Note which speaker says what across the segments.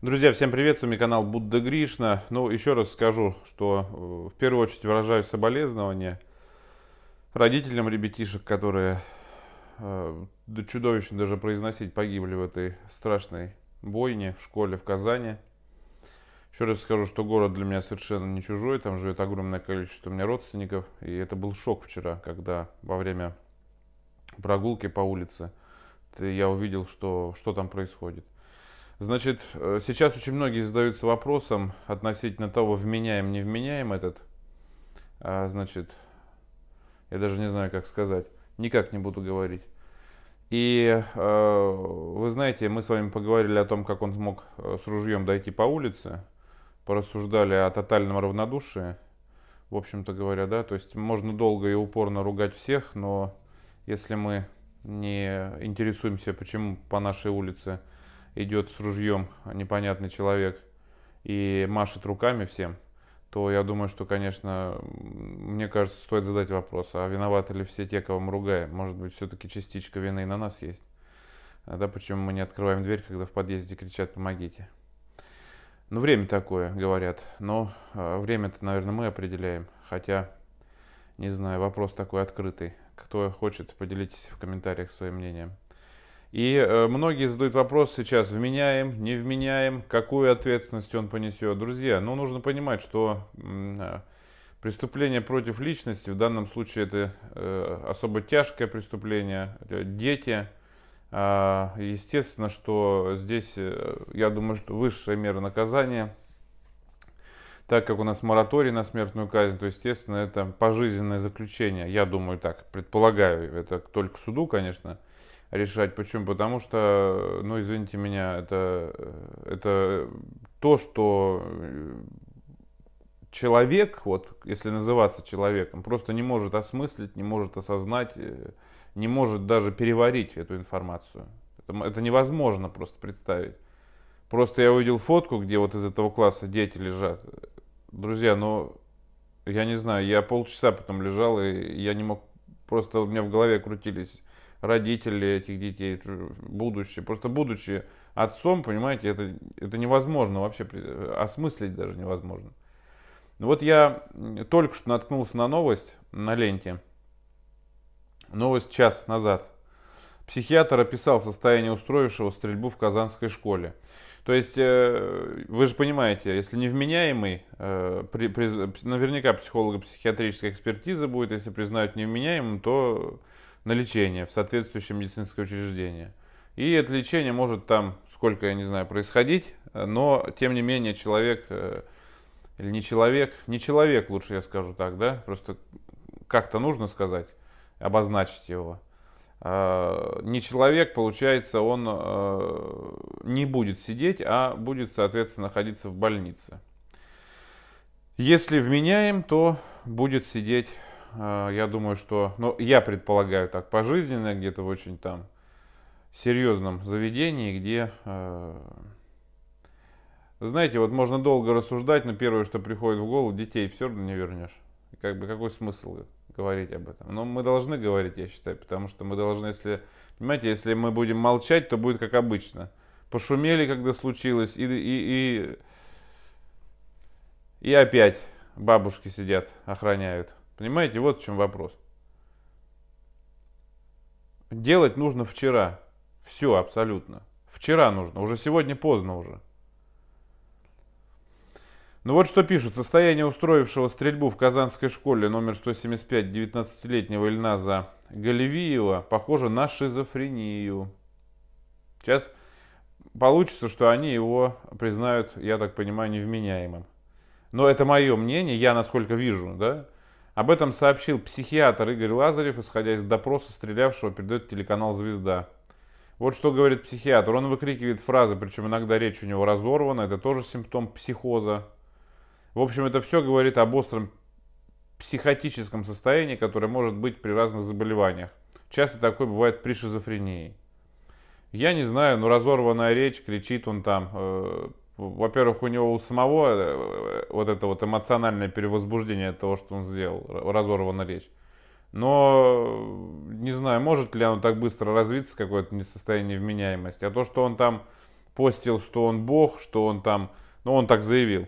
Speaker 1: Друзья, всем привет, с вами канал Будда Гришна. Ну, еще раз скажу, что э, в первую очередь выражаю соболезнования родителям ребятишек, которые э, чудовищно даже произносить погибли в этой страшной бойне в школе в Казани. Еще раз скажу, что город для меня совершенно не чужой, там живет огромное количество у меня родственников, и это был шок вчера, когда во время прогулки по улице я увидел, что, что там происходит – Значит, э, сейчас очень многие задаются вопросом относительно того, вменяем, не вменяем этот. А, значит, я даже не знаю, как сказать. Никак не буду говорить. И э, вы знаете, мы с вами поговорили о том, как он смог э, с ружьем дойти по улице, порассуждали о тотальном равнодушии, в общем-то говоря, да, то есть можно долго и упорно ругать всех, но если мы не интересуемся, почему по нашей улице идет с ружьем непонятный человек и машет руками всем, то я думаю, что, конечно, мне кажется, стоит задать вопрос, а виноваты ли все те, кого мы ругаем? Может быть, все-таки частичка вины и на нас есть? А да почему мы не открываем дверь, когда в подъезде кричат «помогите»? Ну, время такое, говорят. Но а, время-то, наверное, мы определяем. Хотя, не знаю, вопрос такой открытый. Кто хочет, поделитесь в комментариях своим мнением. И э, многие задают вопрос сейчас, вменяем, не вменяем, какую ответственность он понесет. Друзья, ну нужно понимать, что э, преступление против личности, в данном случае это э, особо тяжкое преступление, дети, а, естественно, что здесь, я думаю, что высшая мера наказания, так как у нас мораторий на смертную казнь, то, естественно, это пожизненное заключение, я думаю так, предполагаю, это только суду, конечно, решать. Почему? Потому что, ну, извините меня, это, э, это то, что э, человек, вот, если называться человеком, просто не может осмыслить, не может осознать, э, не может даже переварить эту информацию. Это, это невозможно просто представить. Просто я увидел фотку, где вот из этого класса дети лежат. Друзья, ну, я не знаю, я полчаса потом лежал, и я не мог, просто у меня в голове крутились родители этих детей, будущее. Просто будучи отцом, понимаете, это, это невозможно вообще, осмыслить даже невозможно. Вот я только что наткнулся на новость на ленте. Новость час назад. Психиатр описал состояние устроившего стрельбу в казанской школе. То есть, э, вы же понимаете, если невменяемый, э, наверняка психолого-психиатрическая экспертиза будет, если признают невменяемым, то на лечение в соответствующее медицинское учреждение. И это лечение может там, сколько, я не знаю, происходить, э, но тем не менее человек, э, или не человек, не человек, лучше я скажу так, да, просто как-то нужно сказать, обозначить его. А, не человек, получается, он э, не будет сидеть, а будет, соответственно, находиться в больнице. Если вменяем, то будет сидеть а, я думаю, что, ну, я предполагаю так, пожизненно, где-то в очень там серьезном заведении, где, э, знаете, вот можно долго рассуждать, но первое, что приходит в голову, детей все равно не вернешь. Как бы какой смысл говорить об этом? Но мы должны говорить, я считаю, потому что мы должны, если, понимаете, если мы будем молчать, то будет как обычно. Пошумели, когда случилось, и, и, и, и опять бабушки сидят, охраняют. Понимаете, вот в чем вопрос. Делать нужно вчера. Все абсолютно. Вчера нужно, уже сегодня поздно уже. Ну вот что пишут. Состояние устроившего стрельбу в казанской школе номер 175 19-летнего Ильназа Галевиева похоже на шизофрению. Сейчас получится, что они его признают, я так понимаю, невменяемым. Но это мое мнение, я насколько вижу, да? Об этом сообщил психиатр Игорь Лазарев, исходя из допроса стрелявшего, передает телеканал «Звезда». Вот что говорит психиатр. Он выкрикивает фразы, причем иногда речь у него разорвана. Это тоже симптом психоза. В общем, это все говорит об остром психотическом состоянии, которое может быть при разных заболеваниях. Часто такое бывает при шизофрении. Я не знаю, но разорванная речь, кричит он там, э, во-первых, у него у самого э, э, вот это вот эмоциональное перевозбуждение того, что он сделал, разорвана речь. Но э, не знаю, может ли оно так быстро развиться, какое-то несостояние вменяемости. А то, что он там постил, что он бог, что он там, ну он так заявил,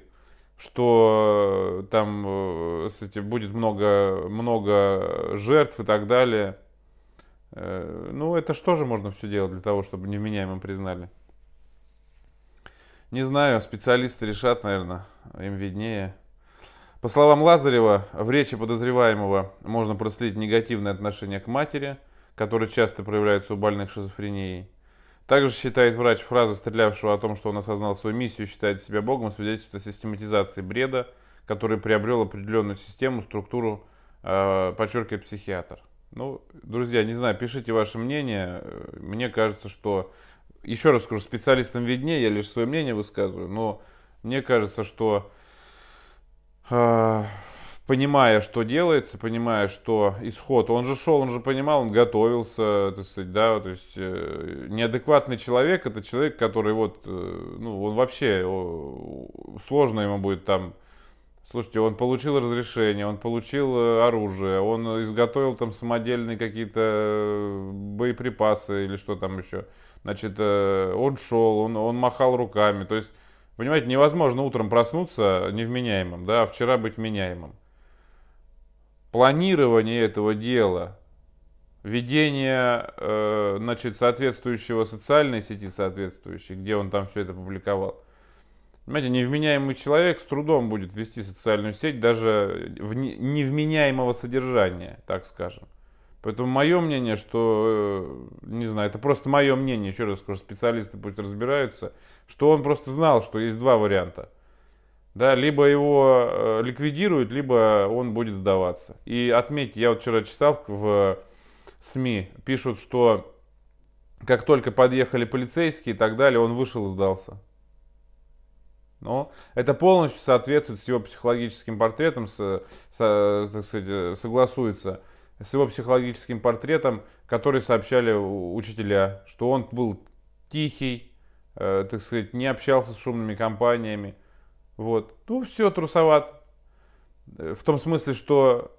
Speaker 1: что там кстати, будет много, много жертв и так далее. Ну, это что же можно все делать для того, чтобы невменяемым признали? Не знаю, специалисты решат, наверное, им виднее. По словам Лазарева, в речи подозреваемого можно проследить негативное отношение к матери, которое часто проявляется у больных шизофренией. Также считает врач фраза, стрелявшего о том, что он осознал свою миссию, считает себя Богом, свидетельствует о систематизации бреда, который приобрел определенную систему, структуру, э, подчеркивает психиатр. Ну, друзья, не знаю, пишите ваше мнение. Мне кажется, что еще раз скажу, специалистам виднее, я лишь свое мнение высказываю, но мне кажется, что э, понимая, что делается, понимая, что исход, он же шел, он же понимал, он готовился, то есть, да, то есть э, неадекватный человек, это человек, который вот, э, ну, он вообще, о, сложно ему будет там Слушайте, он получил разрешение, он получил э, оружие, он изготовил там самодельные какие-то э, боеприпасы или что там еще. Значит, э, он шел, он, он махал руками. То есть, понимаете, невозможно утром проснуться невменяемым, да, а вчера быть вменяемым. Планирование этого дела, ведение, значит, соответствующего социальной сети соответствующей, где он там все это публиковал – Понимаете, невменяемый человек с трудом будет вести социальную сеть даже в невменяемого содержания, так скажем. Поэтому мое мнение, что, э, не знаю, это просто мое мнение, еще раз скажу, специалисты пусть разбираются, что он просто знал, что есть два варианта. Да, либо его э, ликвидируют, либо он будет сдаваться. И отметьте, я вот вчера читал в СМИ, пишут, что как только подъехали полицейские и так далее, он вышел и сдался. Но это полностью соответствует с его психологическим портретом, с, с, так сказать, согласуется с его психологическим портретом, который сообщали учителя, что он был тихий, э, так сказать, не общался с шумными компаниями. Вот. Ну, все, трусоват. Э, в том смысле, что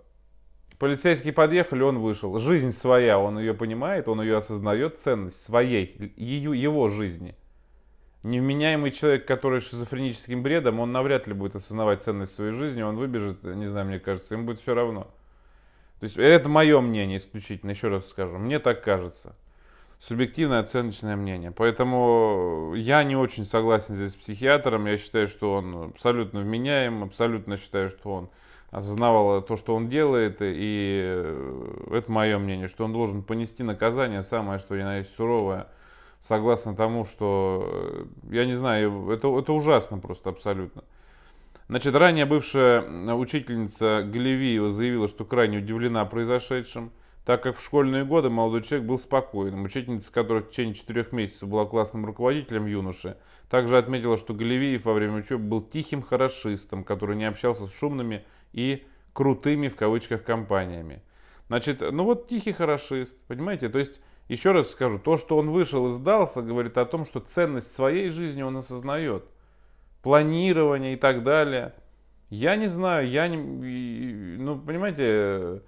Speaker 1: полицейские подъехали, он вышел. Жизнь своя, он ее понимает, он ее осознает, ценность своей, ее, его жизни невменяемый человек, который шизофреническим бредом, он навряд ли будет осознавать ценность своей жизни, он выбежит, не знаю, мне кажется, ему будет все равно. То есть это мое мнение исключительно, еще раз скажу, мне так кажется. Субъективное оценочное мнение. Поэтому я не очень согласен здесь с психиатром. Я считаю, что он абсолютно вменяем, абсолютно считаю, что он осознавал то, что он делает, и это мое мнение, что он должен понести наказание, самое, что я надеюсь, суровое – согласно тому, что, э, я не знаю, это, это ужасно просто абсолютно. Значит, ранее бывшая э, учительница Галевиева заявила, что крайне удивлена произошедшим, так как в школьные годы молодой человек был спокойным. Учительница, которая в течение четырех месяцев была классным руководителем юноши, также отметила, что Галевеев во время учебы был тихим хорошистом, который не общался с шумными и крутыми в кавычках компаниями. Значит, ну вот тихий хорошист, понимаете? То есть еще раз скажу, то, что он вышел и сдался, говорит о том, что ценность своей жизни он осознает. Планирование и так далее. Я не знаю, я не... Ну, понимаете,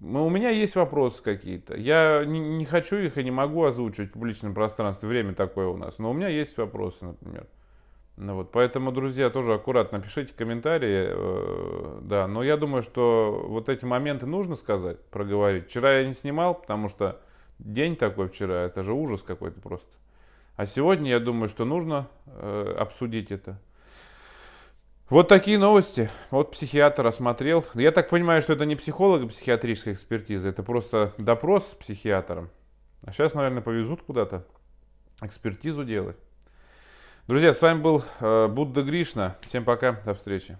Speaker 1: ну, у меня есть вопросы какие-то. Я не, не хочу их и не могу озвучивать в публичном пространстве. Время такое у нас. Но у меня есть вопросы, например. Ну вот, поэтому, друзья, тоже аккуратно пишите комментарии. Э, да, но я думаю, что вот эти моменты нужно сказать, проговорить. Вчера я не снимал, потому что день такой вчера, это же ужас какой-то просто. А сегодня, я думаю, что нужно э, обсудить это. Вот такие новости. Вот психиатр осмотрел. Я так понимаю, что это не психолого-психиатрическая экспертиза, это просто допрос с психиатром. А сейчас, наверное, повезут куда-то экспертизу делать. Друзья, с вами был э, Будда Гришна. Всем пока, до встречи.